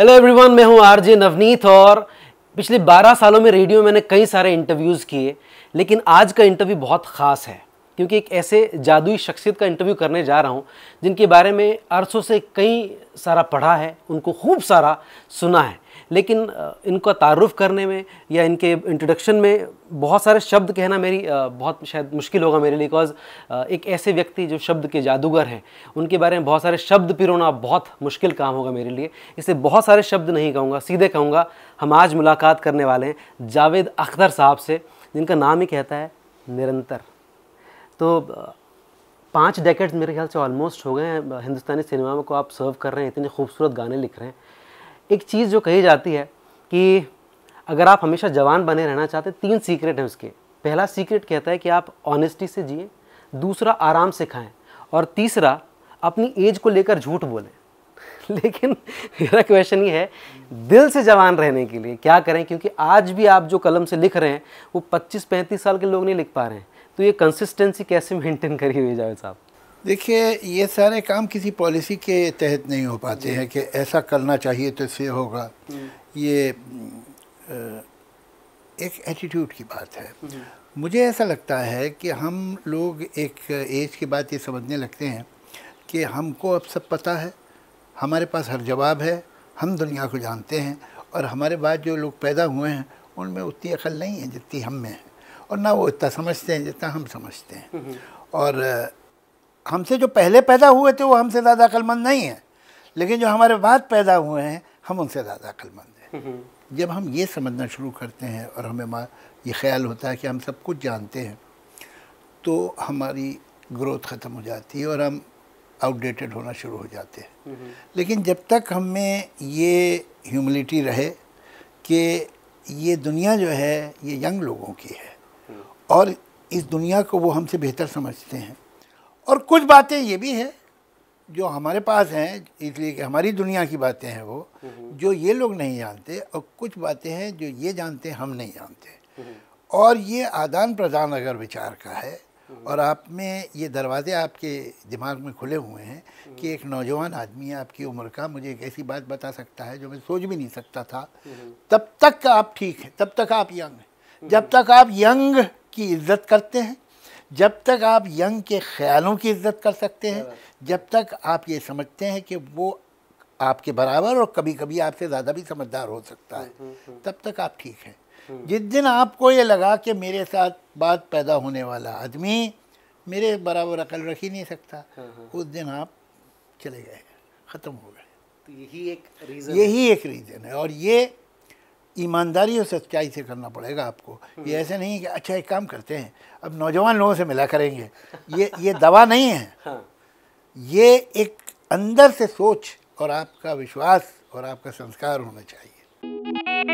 Hello everyone मैं हूं RJ Navneet और पिछले 12 सालों में रेडियो में मैंने कई सारे इंटरव्यूज़ किए लेकिन आज का इंटरव्यू बहुत ख़ास है क्योंकि एक ऐसे जादुई शख्सियत का इंटरव्यू करने जा रहा हूँ जिनके बारे में अरसों से कई सारा पढ़ा है उनको खूब सारा सुना है लेकिन इनका तारुफ करने में या इनके इंट्रोडक्शन में बहुत सारे शब्द कहना मेरी बहुत शायद मुश्किल होगा मेरे लिए बिकॉज एक ऐसे व्यक्ति जो शब्द के जादूगर हैं उनके बारे में बहुत सारे शब्द पिरोना बहुत मुश्किल काम होगा मेरे लिए इसे बहुत सारे शब्द नहीं कहूँगा सीधे कहूँगा हम आज मुलाकात करने वाले हैं जावेद अख्तर साहब से जिनका नाम ही कहता है निरंतर तो पाँच डेकेट्स मेरे ख्याल से ऑलमोस्ट हो गए हैं हिंदुस्तानी सिनेमा को आप सर्व कर रहे हैं इतने खूबसूरत गाने लिख रहे हैं एक चीज़ जो कही जाती है कि अगर आप हमेशा जवान बने रहना चाहते हैं तीन सीक्रेट हैं उसके पहला सीक्रेट कहता है कि आप ऑनेस्टी से जिए दूसरा आराम से खाएं और तीसरा अपनी एज को लेकर झूठ बोलें लेकिन मेरा क्वेश्चन ये है दिल से जवान रहने के लिए क्या करें क्योंकि आज भी आप जो कलम से लिख रहे हैं वो 25-35 साल के लोग नहीं लिख पा रहे हैं तो ये कंसिस्टेंसी कैसे मेंटेन करी हुई जावेद साहब देखिए ये सारे काम किसी पॉलिसी के तहत नहीं हो पाते हैं कि ऐसा करना चाहिए तो इससे होगा ये एक एटीट्यूड की बात है मुझे ऐसा लगता है कि हम लोग एक एज के बाद ये समझने लगते हैं कि हमको अब सब पता है हमारे पास हर जवाब है हम दुनिया को जानते हैं और हमारे बाद जो लोग पैदा हुए हैं उनमें उतनी अकल नहीं है जितनी हम में है और ना वो इतना समझते हैं जितना हम समझते हैं हम्म, हम्म। और हमसे जो पहले पैदा हुए थे वो हमसे ज़्यादा अक्लमंद नहीं है लेकिन जो हमारे बाद पैदा हुए हैं हम उनसे ज़्यादा अक्लमंद हैं हम्म, जब हम ये समझना शुरू करते हैं और हमें माँ ये ख्याल होता है कि हम सब कुछ जानते हैं तो हमारी ग्रोथ ख़त्म हो जाती है और हम आउटडेटेड होना शुरू हो जाते हैं लेकिन जब तक हमें ये ह्यूमिलिटी रहे कि ये दुनिया जो है ये यंग लोगों की है और इस दुनिया को वो हमसे बेहतर समझते हैं और कुछ बातें ये भी है जो हमारे पास हैं इसलिए कि हमारी दुनिया की बातें हैं वो हम्म। जो ये लोग नहीं जानते और कुछ बातें हैं जो ये जानते हम नहीं जानते हम्म। और ये आदान प्रदान अगर विचार का है हम्म। और आप में ये दरवाजे आपके दिमाग में खुले हुए हैं कि एक नौजवान आदमी है आपकी उम्र का मुझे एक ऐसी बात बता सकता है जो मैं सोच भी नहीं सकता था तब तक आप ठीक हैं तब तक आप यंग हैं जब तक आप यंग की इज्जत करते हैं जब तक आप यंग के ख्यालों की इज्जत कर सकते हैं जब तक आप ये समझते हैं कि वो आपके बराबर और कभी कभी आपसे ज़्यादा भी समझदार हो सकता है तब तक आप ठीक हैं जिस दिन आपको ये लगा कि मेरे साथ बात पैदा होने वाला आदमी मेरे बराबर अकल रख ही नहीं सकता उस दिन आप चले गए ख़त्म हो गए तो यही एक रीज़न यही एक रीज़न है और ये ईमानदारी और सच्चाई से करना पड़ेगा आपको ये ऐसे नहीं कि अच्छा एक काम करते हैं अब नौजवान लोगों से मिला करेंगे ये ये दवा नहीं है हाँ। ये एक अंदर से सोच और आपका विश्वास और आपका संस्कार होना चाहिए